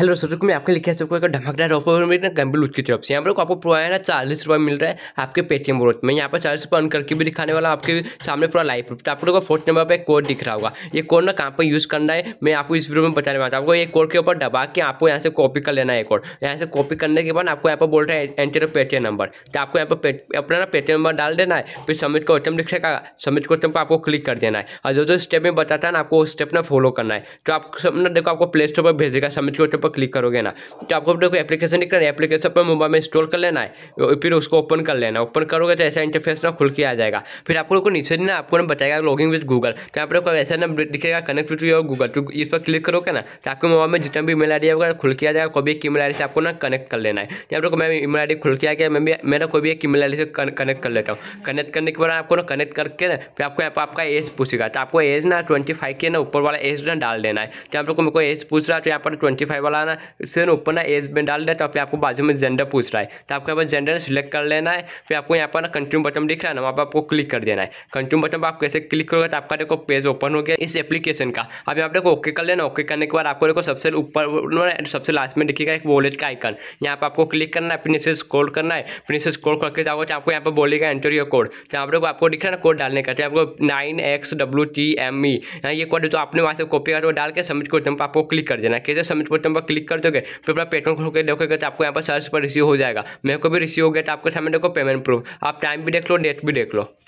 hello दोस्तों मैं आपके लिखा सबको एक धमाकेदार ऑफर में ना गंभीर उसकी तरफ से यहाँ पर आपको पूरा है ना चालीस रुपये मिल रहा है आपके पेटीएम ग्रोथ में यहाँ पर चालीस रुपये अन करके भी दिखाने वाला आपके सामने पूरा लाइव प्रूफ आप लोगों को फोर्थ नंबर पर कोड दिख रहा होगा ये कोड ना कहाँ पर यूज़ करना है मैं आपको इस वीडियो में बताने वाला आपको ये कोड के ऊपर दबा के आपको यहाँ से कॉपी कर लेना है कोड यहाँ से कॉपी करने के बाद आपको यहाँ पर बोल रहा है एंटर पेटीएम नंबर तो आपको यहाँ पर अपना ना पेटीएम नंबर डाल देना है फिर सबमिट का लिख रहेगा सबमिट के ओटम पर आपको क्लिक कर देना है और जो जो स्टेप में बताता है ना आपको स्टेप ना फॉलो करना है तो आप सब ना देखो आपको प्ले स्टोर पर भेजेगा सबमिट के ओटम पर क्लिक करोगे ना तो आपको अपने एप्लीकेशन नहीं करना एप्लीकेशन पर मोबाइल में इंस्टॉल कर लेना है फिर उसको ओपन कर लेना ओपन करोगे तो ऐसा इंटरफेस ना खुल के आ जाएगा फिर आपको लोग नीचे ना आपको ना बताएगा लॉगिंग विद गूगल तो आप लोग ऐसा ना दिखेगा कनेक्ट विद योर गूगल तो इस पर क्लिक करोगे ना तो आपके मोबाइल में जितना भी ईमेल आई होगा खुल के आ जाएगा कोई भी एक ईमेल आई से आपको ना कनेक्ट कर लेना है तो आप लोग मैं ईमेल आई खुल के आ गया मैं मेरा कोई भी एक ईमेल आई से कनेक्ट कर लेता हूँ कनेक्ट करने के बाद आपको ना कनेक्ट करके ना फिर आपको आपका एज पूछेगा तो आपको एज ना ट्वेंटी फाइव के ना ऊपर वाला एज ना डाल देना है तो आप लोग को मेरे को एज पूछ रहा है तो यहाँ पर ट्वेंटी फाइव वाला ना सेन ओपन है एज में डाल दे तो फिर आपको बाजू में जेंडर पूछ रहा है तो आपको यहाँ पर जेंडर सिलेक्ट कर लेना है फिर आपको यहाँ पर ना कंट्यूम बटन दिख रहा है ना वहाँ पर आपको क्लिक कर देना है कंट्यूम बटन पर आप कैसे क्लिक करोगे तो आपका देखो पेज ओपन हो गया इस एप्लीकेशन का अब यहाँ पर ओके कर लेना ओके करने के बाद आपको देखो सबसे ऊपर सबसे लास्ट में दिखेगा एक वॉलेट का आइकन यहाँ पर आपको क्लिक करना है फिर नीचे स्क्रॉल करना है फिर नीचे स्क्रॉल करके जाओगे तो आपको यहाँ पर बोलेगा एंटर योर कोड तो यहाँ पर आपको दिख रहा है ना कोड डालने का आपको nine X W T M E ये कोड जो आपने वहाँ से कॉपी करके तो डाल के सबमिट को बटन पर आपको क्लिक कर देना कैसे सबमिट बटन पर क्लिक कर दोगे फिर अपना पेट्रोल खोल के देखोगे तो आपको यहाँ पर सर्च पर रिसीव हो जाएगा मेरे को भी रिसीव हो गया तो आपके सामने देखो पेमेंट प्रूफ आप टाइम भी देख लो डेट भी देख लो